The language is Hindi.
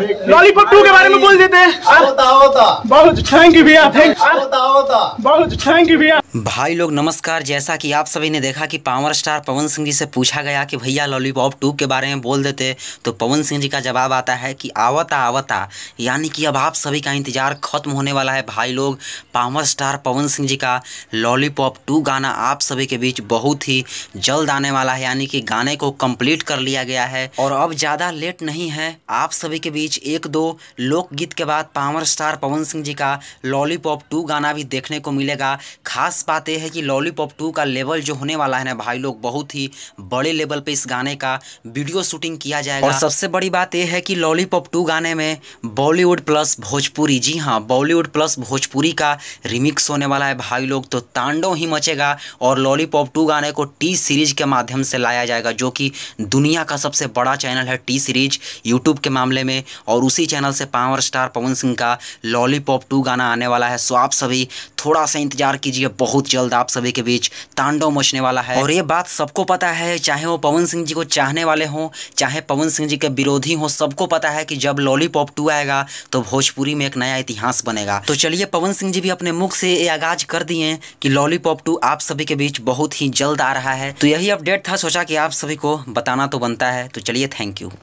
लॉलीपॉप टू के बारे में बोल देते हैं तो, तो। बहुत थैंक यू भैया थैंक तो, हाँ? बहुत थैंक यू भैया भाई लोग नमस्कार जैसा कि आप सभी ने देखा कि पावर स्टार पवन सिंह जी से पूछा गया कि भैया लॉलीपॉप टू के बारे में बोल देते तो पवन सिंह जी का जवाब आता है कि आवता आवता यानी कि अब आप सभी का इंतजार खत्म होने वाला है भाई लोग पावर स्टार पवन सिंह जी का लॉलीपॉप टू गाना आप सभी के बीच बहुत ही जल्द आने वाला है यानी कि गाने को कम्प्लीट कर लिया गया है और अब ज़्यादा लेट नहीं है आप सभी के बीच बीच एक दो लोकगीत के बाद पावर स्टार पवन सिंह जी का लॉलीपॉप टू गाना भी देखने को मिलेगा खास बात यह है कि लॉलीपॉप टू का लेवल जो होने वाला है ना भाई लोग बहुत ही बड़े लेवल पे इस गाने का वीडियो शूटिंग किया जाएगा और सबसे बड़ी बात यह है कि लॉलीपॉप टू गाने में बॉलीवुड प्लस भोजपुरी जी हाँ बॉलीवुड प्लस भोजपुरी का रिमिक्स होने वाला है भाई लोग तो तांडो ही मचेगा और लॉलीपॉप टू गाने को टी सीरीज के माध्यम से लाया जाएगा जो कि दुनिया का सबसे बड़ा चैनल है टी सीरीज यूट्यूब के मामले में और उसी चैनल से पावर स्टार पवन सिंह का लॉलीपॉप टू गाना आने वाला है सो आप सभी थोड़ा सा इंतजार कीजिए बहुत जल्द आप सभी के बीच तांडव मचने वाला है और ये बात सबको पता है चाहे वो पवन सिंह जी को चाहने वाले हों चाहे पवन सिंह जी के विरोधी हों सबको पता है कि जब लॉलीपॉप टू आएगा तो भोजपुरी में एक नया इतिहास बनेगा तो चलिए पवन सिंह जी भी अपने मुख से ये आगाज कर दिए कि लॉलीपॉप टू आप सभी के बीच बहुत ही जल्द आ रहा है तो यही अपडेट था सोचा कि आप सभी को बताना तो बनता है तो चलिए थैंक यू